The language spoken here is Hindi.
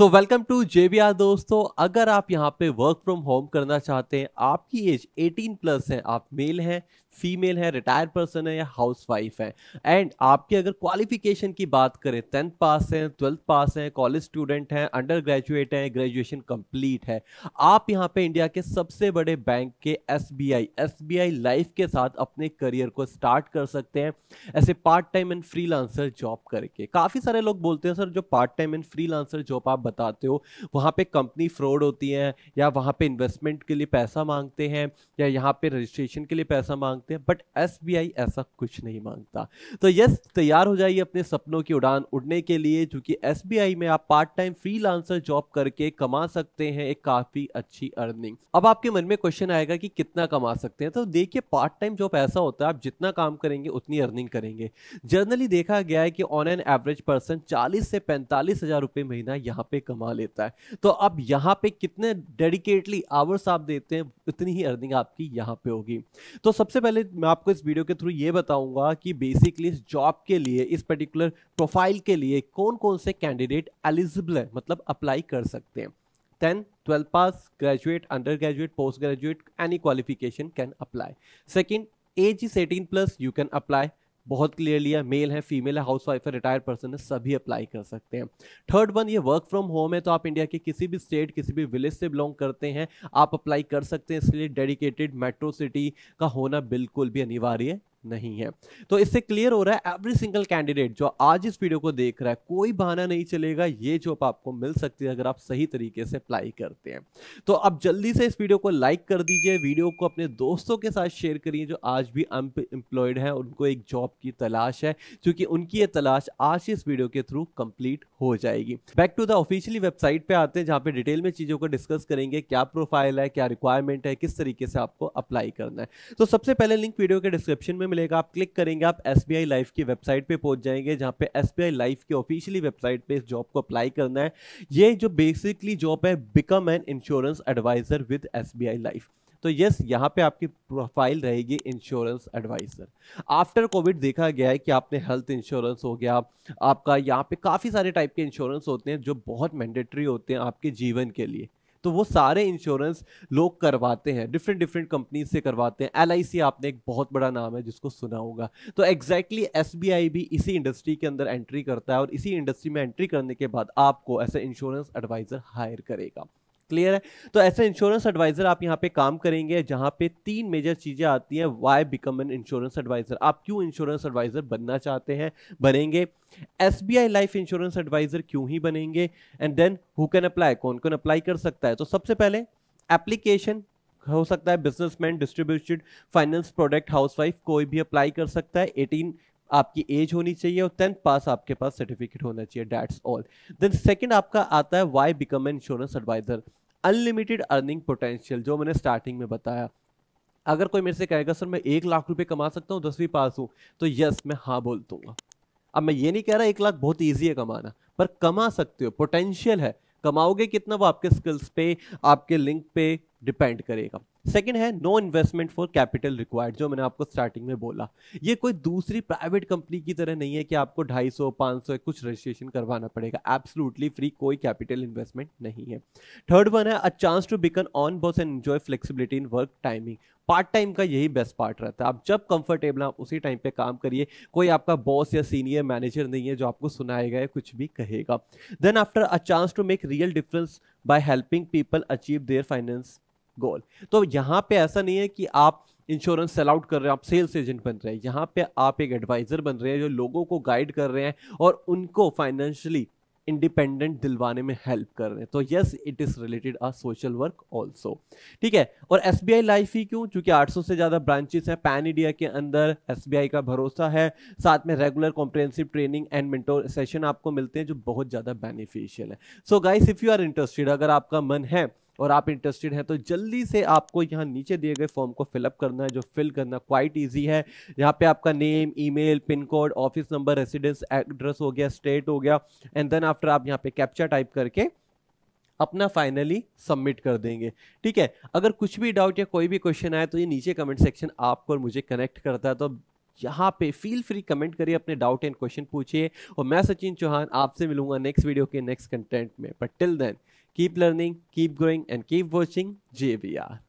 सो वेलकम टू जेबीआर दोस्तों अगर आप यहाँ पे वर्क फ्रॉम होम करना चाहते हैं आपकी एज 18 प्लस है आप मेल हैं फीमेल है रिटायर्ड पर्सन है या हाउस वाइफ है एंड आपके अगर क्वालिफिकेशन की बात करें टेंथ पास है ट्वेल्थ पास है कॉलेज स्टूडेंट हैं अंडर ग्रेजुएट हैं ग्रेजुएशन कंप्लीट है आप यहाँ पे इंडिया के सबसे बड़े बैंक के S B I S B I life के साथ अपने करियर को स्टार्ट कर सकते हैं ऐसे part time and free job करके काफ़ी सारे लोग बोलते हैं सर जो part time and free job आप बताते हो वहाँ पे कंपनी फ्रॉड होती है या वहाँ पे इन्वेस्टमेंट के लिए पैसा मांगते हैं या यहाँ पे रजिस्ट्रेशन के लिए पैसा मांग मांगते हैं बट एस ऐसा कुछ नहीं मांगता तो यस तैयार हो जाइए अपने सपनों की उड़ान उड़ने के लिए चूंकि एस में आप पार्ट टाइम फ्री जॉब करके कमा सकते हैं एक काफी अच्छी अर्निंग अब आपके मन में क्वेश्चन आएगा कि कितना कमा सकते हैं तो देखिए पार्ट टाइम जॉब ऐसा होता है आप जितना काम करेंगे उतनी अर्निंग करेंगे जनरली देखा गया है कि ऑन एन एवरेज पर्सन चालीस से पैंतालीस हजार रुपए महीना यहाँ पे कमा लेता है तो अब यहाँ पे कितने डेडिकेटली आवर्स आप देते हैं उतनी ही अर्निंग आपकी यहाँ पे होगी तो सबसे पहले पहले मैं आपको इस वीडियो के थ्रू ये बताऊंगा कि बेसिकली इस जॉब के लिए इस पर्टिकुलर प्रोफाइल के लिए कौन कौन से कैंडिडेट एलिजिबल है मतलब अप्लाई कर सकते हैं ten twelfth pass graduate under graduate post graduate any qualification can apply second age is eighteen plus you can apply बहुत क्लियरली है मेल है फीमेल है हाउस वाइफ है रिटायर्ड पर्सन है सभी अप्लाई कर सकते हैं थर्ड वन ये वर्क फ्रॉम होम है तो आप इंडिया के किसी भी स्टेट किसी भी विलेज से बिलोंग करते हैं आप अप्लाई कर सकते हैं इसलिए डेडिकेटेड मेट्रो सिटी का होना बिल्कुल भी अनिवार्य है नहीं है तो इससे क्लियर हो रहा है एवरी सिंगल कैंडिडेट जो आज इस वीडियो को देख रहा है कोई बहाना नहीं चलेगा ये जॉब आपको मिल सकती है अगर आप सही तरीके से अप्लाई करते हैं तो आप जल्दी से इस वीडियो को लाइक कर दीजिए वीडियो को अपने दोस्तों के साथ शेयर करिए जो आज भी अनएम्प्लॉयड है उनको एक जॉब की तलाश है क्योंकि उनकी ये तलाश आज इस वीडियो के थ्रू कंप्लीट हो जाएगी back to the officially website पे आते हैं जहाँ पे डिटेल में चीज़ों को डिस्कस करेंगे क्या प्रोफाइल है क्या रिक्वायरमेंट है किस तरीके से आपको अप्लाई करना है तो सबसे पहले लिंक वीडियो के डिस्क्रिप्शन में मिलेगा आप क्लिक करेंगे आप एस बी आई लाइफ की वेबसाइट पे पहुंच जाएंगे जहाँ पे एस बी आई लाइफ की ऑफिशियली वेबसाइट पे इस जॉब को अप्लाई करना है ये जो बेसिकली जॉब है become an insurance advisor with S B I life तो यस यहाँ पे आपकी प्रोफाइल रहेगी इंश्योरेंस एडवाइज़र आफ्टर कोविड देखा गया है कि आपने हेल्थ इंश्योरेंस हो गया आपका यहाँ पे काफ़ी सारे टाइप के इंश्योरेंस होते हैं जो बहुत मैंडेटरी होते हैं आपके जीवन के लिए तो वो सारे इंश्योरेंस लोग करवाते हैं डिफरेंट डिफरेंट कंपनी से करवाते हैं एल आपने एक बहुत बड़ा नाम है जिसको सुना होगा तो एग्जैक्टली एस भी इसी इंडस्ट्री के अंदर एंट्री करता है और इसी इंडस्ट्री में एंट्री करने के बाद आपको ऐसे इंश्योरेंस एडवाइज़र हायर करेगा क्लियर है तो ऐसे इंश्योरेंस एडवाइजर आप यहाँ पे काम करेंगे जहाँ पे तीन मेजर चीज़ें आती हैं why become an insurance advisor आप क्यों इंश्योरेंस एडवाइजर बनना चाहते हैं बनेंगे S B I life insurance advisor क्यों ही बनेंगे and then who can apply कौन कौन अप्लाई कर सकता है तो सबसे पहले एप्लीकेशन हो सकता है businessman distributed finance product housewife कोई भी अप्लाई कर सकता है एटीन आपकी एज होनी चाहिए और टेंथ पास आपके पास सर्टिफिकेट होना चाहिए डैट्स ऑल देन सेकंड आपका आता है why become an insurance advisor unlimited earning potential जो मैंने स्टार्टिंग में बताया अगर कोई मेरे से कहेगा सर मैं एक लाख रुपए कमा सकता हूँ दसवीं पास हूँ तो यस मैं हाँ बोल दूंगा अब मैं ये नहीं कह रहा एक लाख बहुत ईजी है कमाना पर कमा सकते हो पोटेंशियल है कमाओगे कितना वो आपके स्किल्स पे आपके लिंक पे डिपेंड करेगा सेकेंड है no investment for capital required जो मैंने आपको स्टार्टिंग में बोला ये कोई दूसरी प्राइवेट कंपनी की तरह नहीं है कि आपको 250, 500 कुछ रजिस्ट्रेशन करवाना पड़ेगा एब्सोल्युटली फ्री कोई कैपिटल इन्वेस्टमेंट नहीं है थर्ड वन है a chance to become own boss and enjoy flexibility in work timing part time का यही बेस्ट पार्ट रहता है आप जब कंफर्टेबल आप उसी टाइम पे काम करिए कोई आपका बॉस या सीनियर मैनेजर नहीं है जो आपको सुनाएगा या कुछ भी कहेगा then after a chance to make real difference by helping people achieve their finance goal तो यहाँ पे ऐसा नहीं है कि आप इंश्योरेंस सेल आउट कर रहे हैं आप सेल्स एजेंट बन रहे हैं यहाँ पे आप एक एडवाइज़र बन रहे हैं जो लोगों को गाइड कर रहे हैं और उनको फाइनेंशियली इंडिपेंडेंट दिलवाने में हेल्प कर रहे हैं तो yes it is related a social work also ठीक है और एस बी आई लाइफ ही क्यों क्योंकि 800 से ज़्यादा ब्रांचेस हैं पैन इंडिया के अंदर एस बी आई का भरोसा है साथ में regular comprehensive training and mentor session आपको मिलते हैं जो बहुत ज़्यादा बेनिफिशियल है so guys if you are interested अगर आपका मन है और आप इंटरेस्टेड हैं तो जल्दी से आपको यहाँ नीचे दिए गए फॉर्म को फिलअप करना है जो फिल करना क्वाइट ईजी है यहाँ पे आपका name email pin code office number residence address हो गया स्टेट हो गया एंड देन आफ्टर आप यहाँ पे कैप्चा टाइप करके अपना फाइनली सबमिट कर देंगे ठीक है अगर कुछ भी डाउट या कोई भी क्वेश्चन आए तो ये नीचे कमेंट सेक्शन आपको और मुझे कनेक्ट करता है तो यहाँ पे फील फ्री कमेंट करिए अपने डाउट एंड क्वेश्चन पूछिए और मैं सचिन चौहान आपसे मिलूंगा नेक्स्ट वीडियो के नेक्स्ट कंटेंट में but till then Keep learning, keep growing, and keep watching JBR.